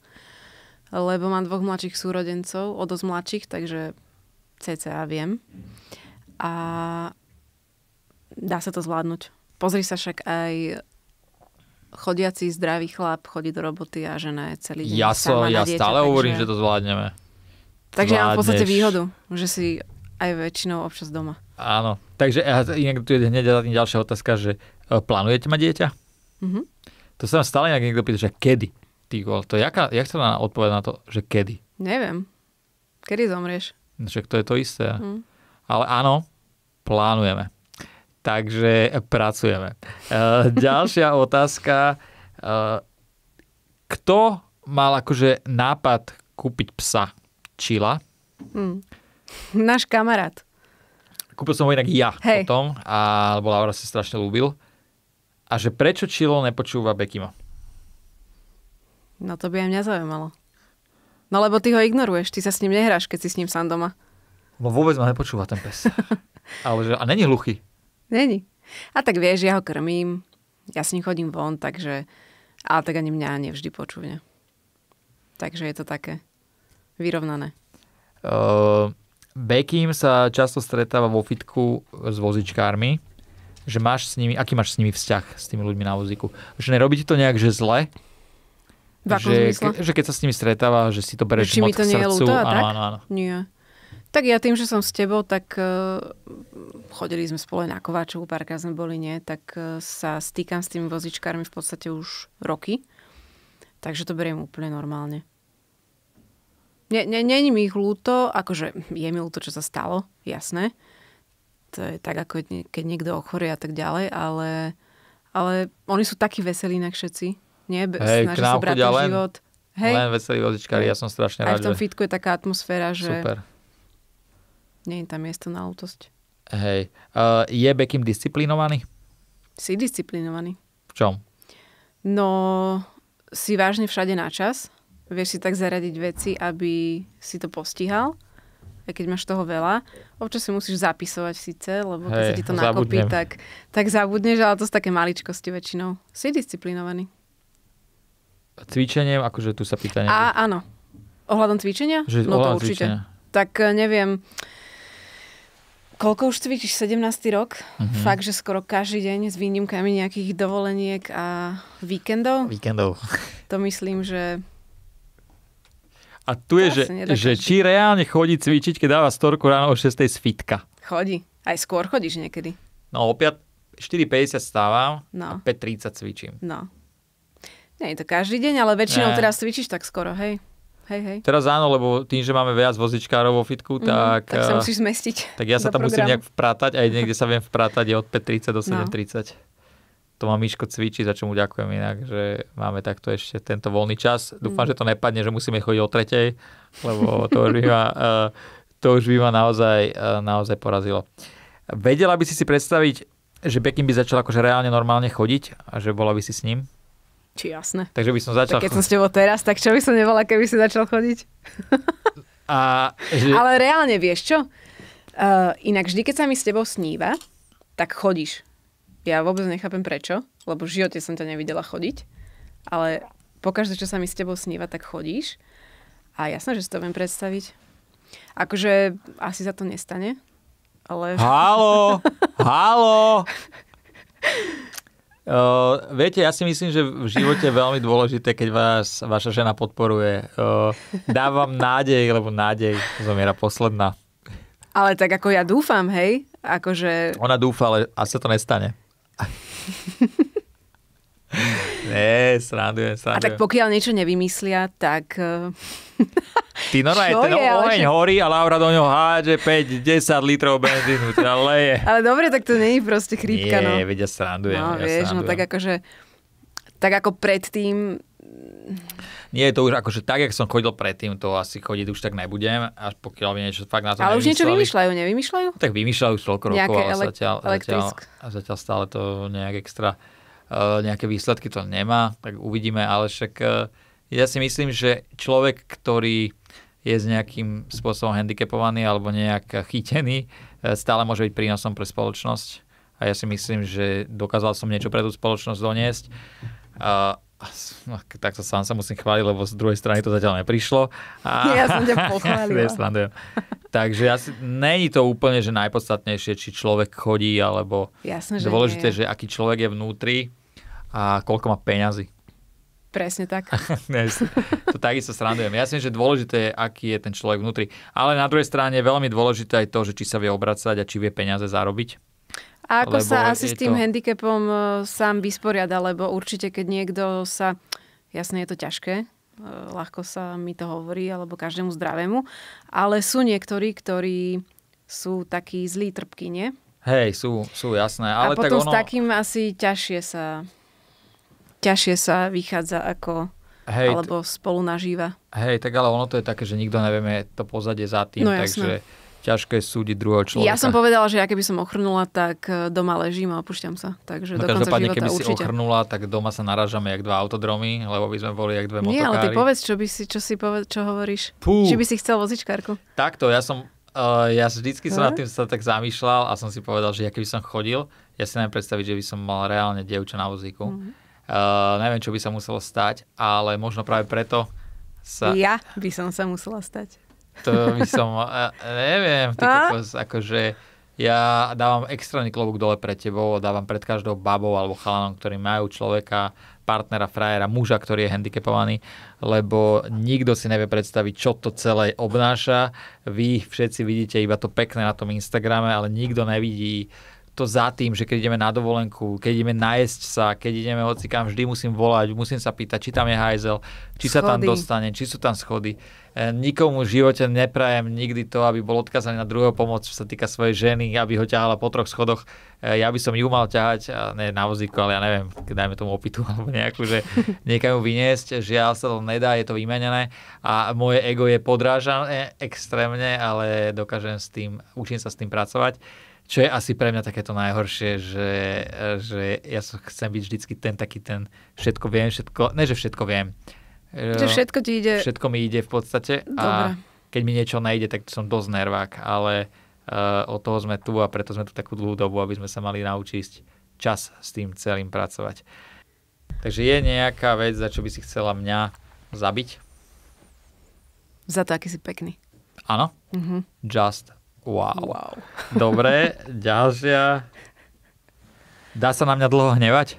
B: lebo mám dvoch mladších súrodencov, o dosť mladších, takže cca viem. A dá sa to zvládnuť. Pozri sa však aj chodiaci zdravý chlap chodí do roboty a žena je celý deň ja so, Ja dieťa, stále takže... hovorím, že
A: to zvládneme. Takže Zvládneš. mám v podstate výhodu,
B: že si aj väčšinou občas doma.
A: Áno. Takže inak tu je hneď ďalšia otázka, že e, plánujete mať dieťa? Mm-hmm. To sa stále nejak niekto pýta, že kedy? Ty gol, to jaká, jak sa má odpovedať na to, že kedy?
B: Neviem. Kedy zomrieš?
A: No však to je to isté. Mm. Ale áno, plánujeme. Takže pracujeme. E, ďalšia otázka. E, kto mal akože nápad kúpiť psa? Čila?
B: Mm. Náš kamarát.
A: Kúpil som ho inak ja Hej. potom, a, lebo Laura si strašne ľúbil a že prečo Čilo nepočúva Bekima?
B: No to by aj mňa zaujímalo. No lebo ty ho ignoruješ, ty sa s ním nehráš, keď si s ním sám doma.
A: No vôbec ma nepočúva ten pes. Ale že, a není hluchý.
B: Není. A tak vieš, ja ho krmím, ja s ním chodím von, takže... Ale tak ani mňa nevždy počúvne. Takže je to také vyrovnané.
A: Uh, Bekim sa často stretáva vo fitku s vozičkármi že máš s nimi, aký máš s nimi vzťah s tými ľuďmi na vozíku. Že nerobíte to nejak, že zle,
B: že, ke, že
A: keď sa s nimi stretáva, že si to bereš že moc to k srdcu. Nie je áno, áno, áno.
B: Nie. Tak ja tým, že som s tebou, tak uh, chodili sme spolu na Kováčovú, párkrát sme boli, nie, tak uh, sa stýkam s tými vozičkármi v podstate už roky. Takže to beriem úplne normálne. Není mi ich ľúto, akože je mi ľúto, čo sa stalo, jasné to je tak, ako keď niekto ochorie a tak ďalej, ale, ale oni sú takí veselí inak všetci. Nie? Hej, Snaží nám chodia len, život. Len
A: veselí vozičkári, ja som strašne rád. Aj v tom
B: fitku je taká atmosféra, že Super. nie je tam miesto na lútosť.
A: Hej. Uh, je Bekim disciplinovaný?
B: Si disciplinovaný. V čom? No, si vážne všade na čas. Vieš si tak zaradiť veci, aby si to postihal aj keď máš toho veľa. Občas si musíš zapisovať síce, lebo keď sa ti to nakopí, tak, tak zabudneš, ale to sú také maličkosti väčšinou. Si disciplinovaný.
A: Cvičením, akože tu sa pýta
B: A, áno. Ohľadom cvičenia? Že, no to určite. Cvičenia. Tak e, neviem, koľko už cvičíš? 17. rok? Mm-hmm. Fakt, že skoro každý deň s výnimkami nejakých dovoleniek a víkendov. Víkendov. To myslím, že
A: a tu je, že, že či reálne chodí cvičiť, keď dáva storku ráno o 6. z fitka.
B: Chodí. Aj skôr chodíš niekedy.
A: No, o 4.50 stávam no. a 5.30 cvičím.
B: No. Nie je to každý deň, ale väčšinou ne. teraz cvičíš tak skoro, hej. Hej, hej.
A: Teraz áno, lebo tým, že máme viac vozičkárov vo fitku, mm, tak... Tak sa eh, musíš zmestiť. Tak ja sa tam program. musím nejak vprátať, aj niekde sa viem vprátať, je od 5.30 do 7.30. No to má Miško cvičí, za čo mu ďakujem inak, že máme takto ešte tento voľný čas. Dúfam, mm. že to nepadne, že musíme chodiť o tretej, lebo to už by ma, eh, to už by ma naozaj, eh, naozaj porazilo. Vedela by si si predstaviť, že Bekim by začal akože reálne normálne chodiť a že bola by si s ním? Či jasné. Takže by som začal... Tak keď som s tebou
B: teraz, tak čo by som nebola, keby si začal chodiť?
A: A, že... Ale
B: reálne vieš čo? Uh, inak vždy, keď sa mi s tebou sníva, tak chodíš. Ja vôbec nechápem prečo, lebo v živote som ťa nevidela chodiť, ale pokaždé, čo sa mi s tebou sníva, tak chodíš. A jasné, že si to viem predstaviť. Akože asi sa to nestane, ale... Halo!
A: Halo! Uh, viete, ja si myslím, že v živote je veľmi dôležité, keď vás vaša žena podporuje. Uh, dávam nádej, lebo nádej zomiera posledná.
B: Ale tak ako ja dúfam, hej? Akože...
A: Ona dúfa, ale asi to nestane. Nie, sranduje, sranduje. A tak
B: pokiaľ niečo nevymyslia, tak... Eh,
A: Ty normálne, ten je, oheň že... horí a Laura do ňoho hádže 5-10 litrov benzínu, teda leje.
B: ale dobre, tak to nie je proste chrípka, Nie, no. Nie,
A: vedia, sranduje. No, ja vieš, srandujem. no tak
B: akože... Tak ako predtým
A: nie je to už akože tak, jak som chodil predtým, to asi chodiť už tak nebudem, až pokiaľ by niečo fakt na to Ale už niečo vymýšľajú, nevymýšľajú? Tak vymýšľajú už toľko rokov, ale elek- zatiaľ, zatiaľ, zatiaľ stále to nejak extra, uh, nejaké výsledky to nemá, tak uvidíme, ale však uh, ja si myslím, že človek, ktorý je s nejakým spôsobom handicapovaný alebo nejak chytený, eh, stále môže byť prínosom pre spoločnosť. A ja si myslím, že dokázal som niečo pre tú spoločnosť doniesť. Uh, No, takto sám sa musím chváliť, lebo z druhej strany to zatiaľ neprišlo. A... Ja som ťa pochválila. Ja Takže asi není to úplne, že najpodstatnejšie, či človek chodí, alebo Jasne, že dôležité, nie. že aký človek je vnútri a koľko má peňazí. Presne tak. to takisto srandujem. Ja si myslím, že dôležité je, aký je ten človek vnútri. Ale na druhej strane je veľmi dôležité aj to, že či sa vie obracať a či vie peniaze zarobiť a ako sa asi s tým to...
B: handicapom e, sám vysporiada, lebo určite, keď niekto sa... Jasne, je to ťažké, e, ľahko sa mi to hovorí, alebo každému zdravému, ale sú niektorí, ktorí sú takí zlí trpky, nie?
A: Hej, sú, sú jasné. Ale a potom tak ono... s
B: takým asi ťažšie sa, ťažšie sa vychádza ako Hej, alebo spolu nažíva.
A: Hej, tak ale ono to je také, že nikto nevieme to pozadie za tým, no, jasné. takže ťažké súdiť druhého človeka. Ja som
B: povedala, že ja keby som ochrnula, tak eh, doma ležím a opúšťam sa. Takže no, do konca keby určite. si
A: ochrnula, tak doma sa narážame jak dva autodromy, lebo by sme boli jak dve motokári. Nie, ale ty povedz,
B: čo, by si, čo, si povedz, čo hovoríš. Pú. Či by si chcel vozičkárku?
A: Takto, ja som Uh, ja vždycky som nad tým sa tak zamýšľal a som si povedal, že ja keby som chodil, ja si neviem predstaviť, že by som mal reálne dievča na vozíku. Mm-hmm. Uh, neviem, čo by sa muselo stať, ale možno práve preto sa...
B: Ja by som sa musela stať.
A: To by som, neviem, ty kokos, akože ja dávam extrémny klobúk dole pre tebou, dávam pred každou babou alebo chalanom, ktorí majú človeka, partnera, frajera, muža, ktorý je handicapovaný, lebo nikto si nevie predstaviť, čo to celé obnáša. Vy všetci vidíte iba to pekné na tom Instagrame, ale nikto nevidí uh, to za tým, že keď ideme na dovolenku, keď ideme najesť sa, keď ideme hocikam, vždy musím volať, musím sa pýtať, či tam je hajzel, či schody. sa tam dostane, či sú tam schody. E, nikomu v živote neprajem nikdy to, aby bol odkazaný na druhého pomoc, čo sa týka svojej ženy, aby ho ťahala po troch schodoch. E, ja by som ju mal ťahať, ne na vozíku, ale ja neviem, dajme tomu opitu alebo nejakú, že niekam ju vyniesť. Žiaľ sa to nedá, je to vymenené a moje ego je podrážané extrémne, ale dokážem s tým, učím sa s tým pracovať. Čo je asi pre mňa takéto najhoršie, že, že ja chcem byť vždycky ten taký ten všetko viem, všetko, ne že všetko viem. Že všetko ti ide. Všetko mi ide v podstate. Dobre. A keď mi niečo nejde, tak som dosť nervák, ale uh, od toho sme tu a preto sme tu takú dlhú dobu, aby sme sa mali naučiť čas s tým celým pracovať. Takže je nejaká vec, za čo by si chcela mňa zabiť?
B: Za to, aký si pekný.
A: Áno. Mm-hmm. Just Wow. wow. Dobre, ďalšia. Dá sa na mňa dlho hnevať?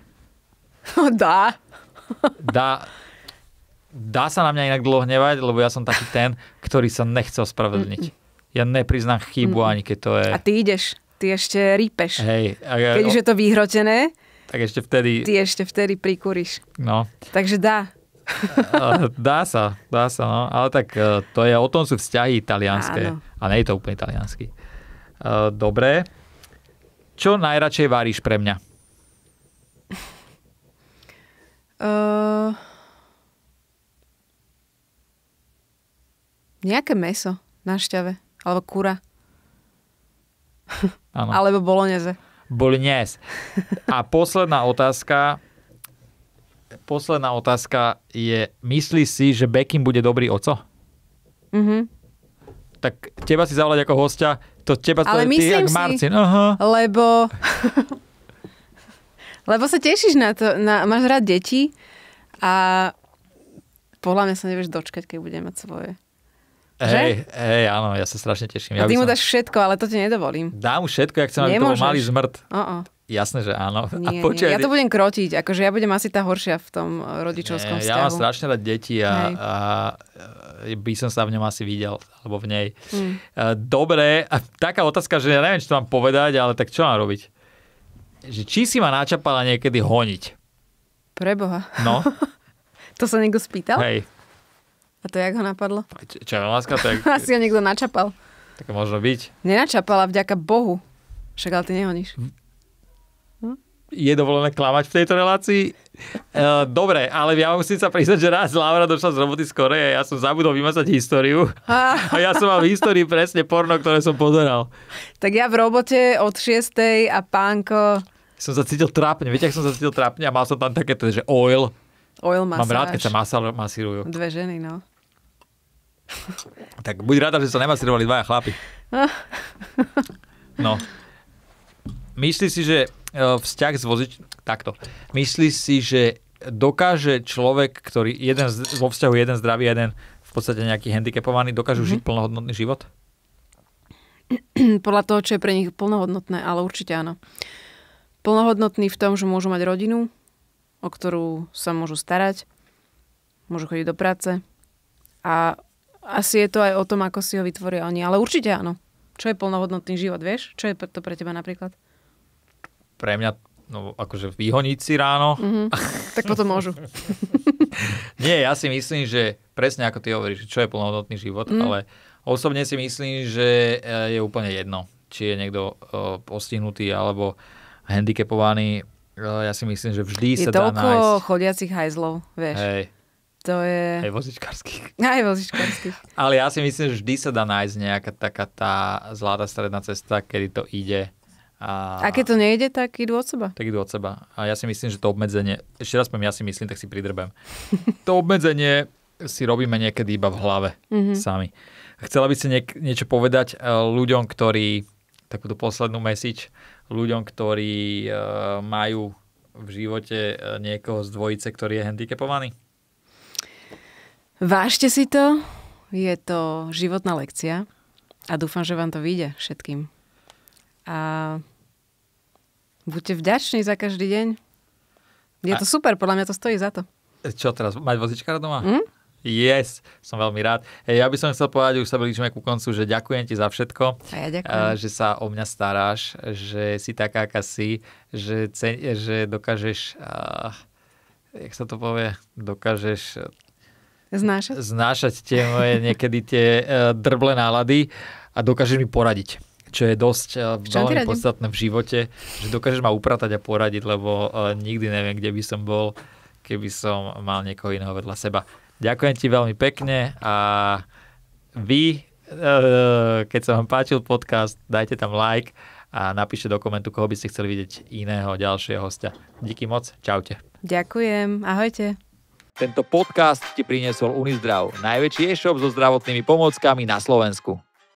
A: Dá. Dá. Dá sa na mňa inak dlho hnevať, lebo ja som taký ten, ktorý sa nechce ospravedlniť. Ja nepriznám chybu, ani keď to je... A
B: ty ideš, ty ešte rípeš.
A: Hej. A... Keď už je to
B: vyhrotené,
A: tak ešte vtedy... Ty
B: ešte vtedy prikúriš. No. Takže dá.
A: dá sa, dá sa, no. Ale tak e, to je, o tom sú vzťahy italianské. Áno. A nie je to úplne italianský. E, dobre. Čo najradšej varíš pre mňa?
B: Uh, nejaké meso na šťave. Alebo kura.
A: Alebo bolognese. Bolognese. A posledná otázka posledná otázka je, myslí si, že Bekim bude dobrý oco? Mhm. Tak teba si zavolať ako hostia, to teba Ale to, ty, myslím si, Marcin. Aha.
B: lebo... lebo sa tešíš na to, na, máš rád deti a podľa mňa sa nevieš dočkať, keď bude mať svoje. Hej,
A: hej, áno, ja sa strašne teším. A ja ty mu som...
B: dáš všetko, ale to ti nedovolím.
A: Dám mu všetko, ja chcem, aby to bol malý zmrt. Uh-uh. Jasné, že áno. Nie, a počuť, nie. Ja to budem
B: krotiť, akože ja budem asi tá horšia v tom e, rodičovskom nie, vzťahu. Ja mám
A: strašne rád deti a, a e, by som sa v ňom asi videl, alebo v nej. Mm. Dobre, a taká otázka, že ja neviem, čo mám povedať, ale tak čo mám robiť? Že či si ma načapala niekedy honiť?
B: Preboha. No. to sa niekto spýtal? Hej. A to jak ho napadlo?
A: Č- čo je láska? tak... asi
B: ho niekto načapal.
A: Tak možno byť.
B: Nenačapala, vďaka Bohu. Však ale ty nehoníš
A: je dovolené klamať v tejto relácii. E, dobre, ale ja musím sa priznať, že raz Laura došla z roboty z Koreje a ja som zabudol vymazať históriu.
B: A ja som mal v
A: histórii presne porno, ktoré som pozeral.
B: Tak ja v robote od 6. a pánko...
A: Som sa cítil trápne. Viete, ak som sa cítil trápne a mal som tam takéto, že oil.
B: Oil masáž. Mám rád, keď sa masírujú. Dve ženy, no.
A: Tak buď rada, že sa nemasírovali dvaja chlapi. No. Myslíš si, že E, vzťah s vozičom, Takto. Myslíš si, že dokáže človek, ktorý jeden z, vo vzťahu jeden zdravý, jeden v podstate nejaký handicapovaný, dokážu mm-hmm. žiť plnohodnotný život?
B: Podľa toho, čo je pre nich plnohodnotné, ale určite áno. Plnohodnotný v tom, že môžu mať rodinu, o ktorú sa môžu starať, môžu chodiť do práce a asi je to aj o tom, ako si ho vytvoria oni, ale určite áno. Čo je plnohodnotný život, vieš? Čo je to pre teba napríklad?
A: pre mňa no akože vyhoniť si ráno. Mm-hmm. Tak potom môžu. Nie, ja si myslím, že presne ako ty hovoríš, čo je plnohodnotný život, mm. ale osobne si myslím, že eh, je úplne jedno, či je niekto eh, postihnutý alebo handicapovaný. Eh, ja si myslím, že vždy je sa dá nájsť. Je
B: toľko chodiacich hajzlov, vieš. Hej. To je... Aj vozičkarských. Aj vozičkarských.
A: Ale ja si myslím, že vždy sa dá nájsť nejaká taká tá zlatá stredná cesta, kedy to ide a, a
B: keď to nejde, tak idú od seba.
A: Tak idú od seba. A ja si myslím, že to obmedzenie, ešte raz poviem, ja si myslím, tak si pridrbem. to obmedzenie si robíme niekedy iba v hlave mm-hmm. sami. Chcela by si niek- niečo povedať eh, ľuďom, ktorí, takúto poslednú message, ľuďom, ktorí e, majú v živote eh, niekoho z dvojice, ktorý je handicapovaný?
B: Vážte si to, je to životná lekcia a dúfam, že vám to vyjde všetkým a buďte vďační za každý deň. Je a... to super, podľa mňa to stojí za to.
A: Čo teraz, mať vozička doma? Mm? Yes, som veľmi rád. Hey, ja by som chcel povedať, už sa blížime ku koncu, že ďakujem ti za všetko. A ja ďakujem. Eh, že sa o mňa staráš, že si taká, aká si, že, ceň, že dokážeš, uh, jak sa to povie, dokážeš eh, znášať, znášať tie moje niekedy tie uh, drble nálady a dokážeš mi poradiť čo je dosť eh, veľmi podstatné v živote, že dokážeš ma upratať a poradiť, lebo eh, nikdy neviem, kde by som bol, keby som mal niekoho iného vedľa seba. Ďakujem ti veľmi pekne a vy, eh, keď sa vám páčil podcast, dajte tam like a napíšte do komentu, koho by ste chceli vidieť iného ďalšieho hostia. Díky moc, čaute.
B: Ďakujem, ahojte.
A: Tento podcast ti priniesol Unizdrav, najväčší e-shop so zdravotnými pomockami na Slovensku.